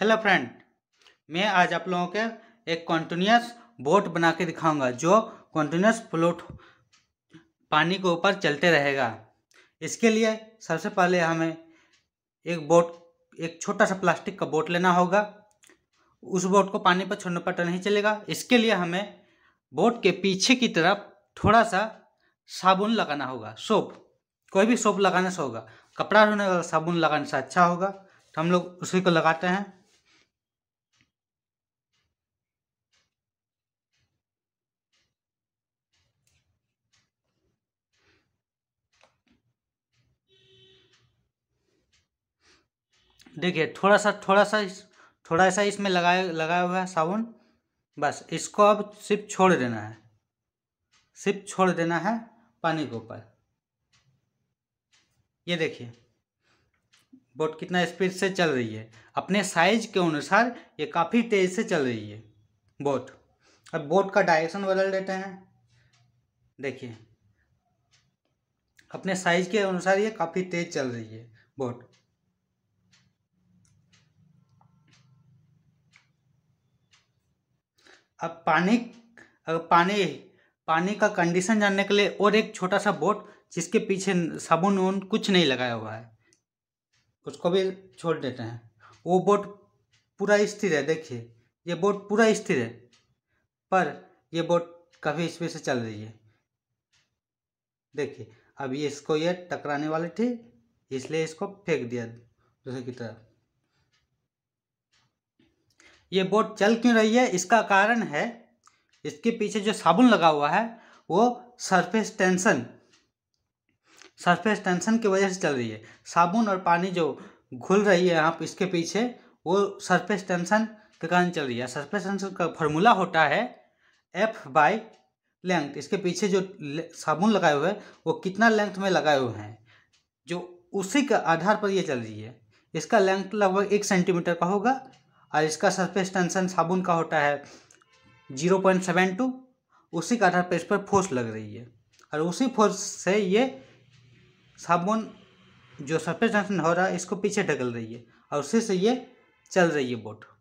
hello friend मैं आज आप लोगों के एक कॉन्टीन्यूस बोट बना के दिखाऊंगा जो कॉन्टीन्यूस फ्लोट पानी के ऊपर चलते रहेगा इसके लिए सबसे पहले हमें एक बोट एक छोटा सा प्लास्टिक का बोट लेना होगा उस बोट को पानी पर छोड़ने पर नहीं चलेगा इसके लिए हमें बोट के पीछे की तरफ थोड़ा सा साबुन लगाना होगा सोप कोई भी सोप लगाने से होगा कपड़ा धोने वाला साबुन लगाने से अच्छा होगा तो हम लोग उसी को लगाते हैं देखिए थोड़ा सा थोड़ा सा थोड़ा सा इसमें लगाया लगाया हुआ है साबुन बस इसको अब सिर्फ छोड़ देना है सिर्फ छोड़ देना है पानी के ऊपर ये देखिए बोट कितना स्पीड से चल रही है अपने साइज के अनुसार ये काफ़ी तेज़ से चल रही है बोट अब बोट का डायरेक्शन बदल देते हैं देखिए अपने साइज के अनुसार ये काफ़ी तेज़ चल रही है बोट अब पानी पानी पानी का कंडीशन जानने के लिए और एक छोटा सा बोट जिसके पीछे साबुन उन कुछ नहीं लगाया हुआ है उसको भी छोड़ देते हैं वो बोट पूरा स्थिर है देखिए ये बोट पूरा स्थिर है पर ये बोट काफ़ी स्पीड से चल रही है देखिए अब ये इसको ये टकराने वाली थी इसलिए इसको फेंक दिया दूसरे की तरफ ये बोट चल क्यों रही है इसका कारण है इसके पीछे जो साबुन लगा हुआ है वो सरफेस टेंशन सरफेस टेंशन की वजह से चल रही है साबुन और पानी जो घुल रही है आप इसके पीछे वो सरफेस टेंशन के कारण चल रही है सरफेस टेंशन का फॉर्मूला होता है एफ बाई लेंथ इसके पीछे जो साबुन लगाए हुए हैं वो कितना लेंथ में लगाए हुए हैं जो उसी के आधार पर ये चल रही है इसका लेंथ लगभग एक सेंटीमीटर का होगा और इसका सरफेस टेंशन साबुन का होता है जीरो पॉइंट सेवन टू उसी के आधार पर इस पर फोर्स लग रही है और उसी फोर्स से ये साबुन जो सरफेस टेंशन हो रहा है इसको पीछे ढकल रही है और उसी से ये चल रही है बोट